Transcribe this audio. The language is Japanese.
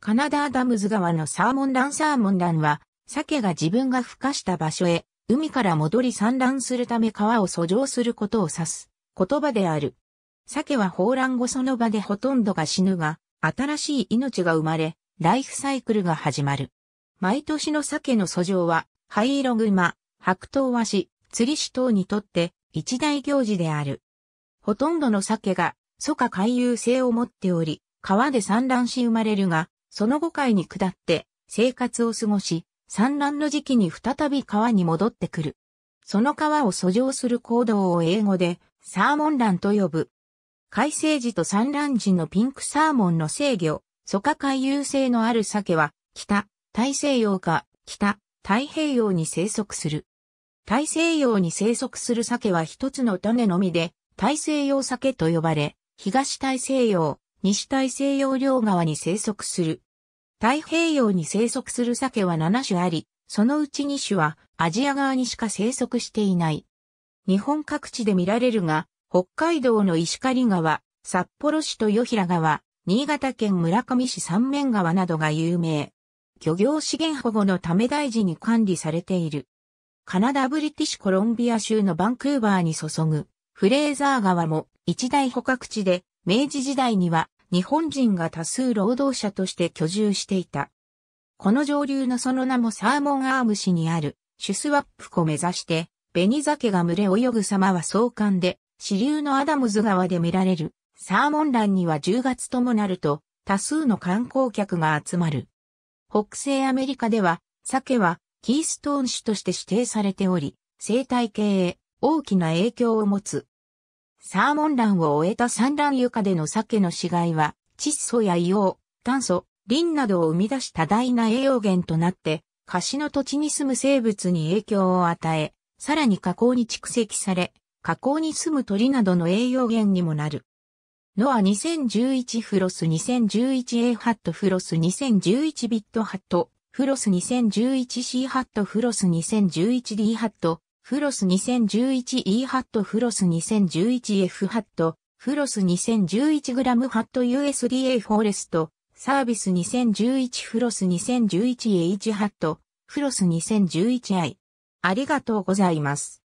カナダアダムズ川のサーモンランサーモンランは、鮭が自分が孵化した場所へ、海から戻り産卵するため川を遡上することを指す、言葉である。鮭は放卵後その場でほとんどが死ぬが、新しい命が生まれ、ライフサイクルが始まる。毎年の鮭の遡上は、灰色熊、白頭和紙、釣り師等にとって一大行事である。ほとんどの鮭が、祖下回遊性を持っており、川で産卵し生まれるが、その後海に下って生活を過ごし、産卵の時期に再び川に戻ってくる。その川を遡上する行動を英語でサーモン卵と呼ぶ。海生時と産卵時のピンクサーモンの制御、蘇化海遊性のある鮭は北、大西洋か北、太平洋に生息する。大西洋に生息する鮭は一つの種のみで、大西洋鮭と呼ばれ、東大西洋、西大西洋両側に生息する太平洋に生息する鮭は7種あり、そのうち2種はアジア側にしか生息していない。日本各地で見られるが、北海道の石狩川、札幌市と与平川、新潟県村上市三面川などが有名。漁業資源保護のため大事に管理されている。カナダ・ブリティッシュコロンビア州のバンクーバーに注ぐフレーザー川も一大捕獲地で明治時代には日本人が多数労働者として居住していた。この上流のその名もサーモンアーム市にあるシュスワップ湖目指して、紅ケが群れ泳ぐ様は壮観で、支流のアダムズ川で見られるサーモンランには10月ともなると多数の観光客が集まる。北西アメリカでは、鮭はキーストーン種として指定されており、生態系へ大きな影響を持つサーモン卵を終えた産卵床での鮭の死骸は、窒素や硫黄、炭素、リンなどを生み出し多大な栄養源となって、貸しの土地に住む生物に影響を与え、さらに河口に蓄積され、河口に住む鳥などの栄養源にもなる。ノア2011フロス 2011A ハットフロス2011ビットハットフロス 2011C ハットフロス 2011D ハットフロス 2011E ハットフロス 2011F ハットフロス 2011g ハット USDA フォーレストサービス2011フロス 2011H ハットフロス 2011i ありがとうございます。